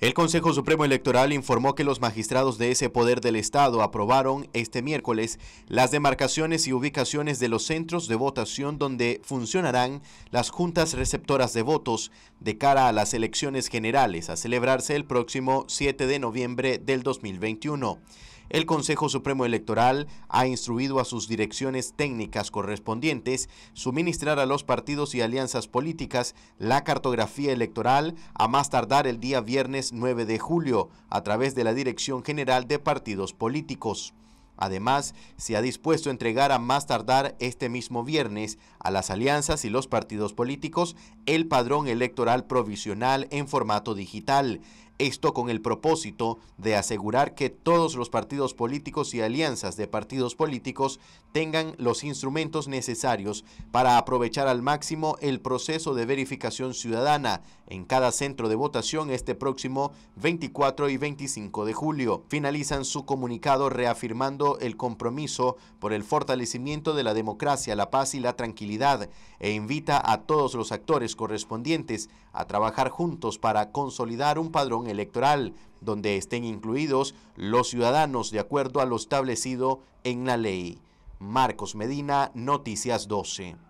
El Consejo Supremo Electoral informó que los magistrados de ese poder del Estado aprobaron este miércoles las demarcaciones y ubicaciones de los centros de votación donde funcionarán las juntas receptoras de votos de cara a las elecciones generales a celebrarse el próximo 7 de noviembre del 2021 el Consejo Supremo Electoral ha instruido a sus direcciones técnicas correspondientes suministrar a los partidos y alianzas políticas la cartografía electoral a más tardar el día viernes 9 de julio a través de la Dirección General de Partidos Políticos. Además, se ha dispuesto a entregar a más tardar este mismo viernes a las alianzas y los partidos políticos el padrón electoral provisional en formato digital. Esto con el propósito de asegurar que todos los partidos políticos y alianzas de partidos políticos tengan los instrumentos necesarios para aprovechar al máximo el proceso de verificación ciudadana en cada centro de votación este próximo 24 y 25 de julio. Finalizan su comunicado reafirmando el compromiso por el fortalecimiento de la democracia, la paz y la tranquilidad e invita a todos los actores correspondientes a trabajar juntos para consolidar un padrón Electoral, donde estén incluidos los ciudadanos de acuerdo a lo establecido en la ley. Marcos Medina, Noticias 12.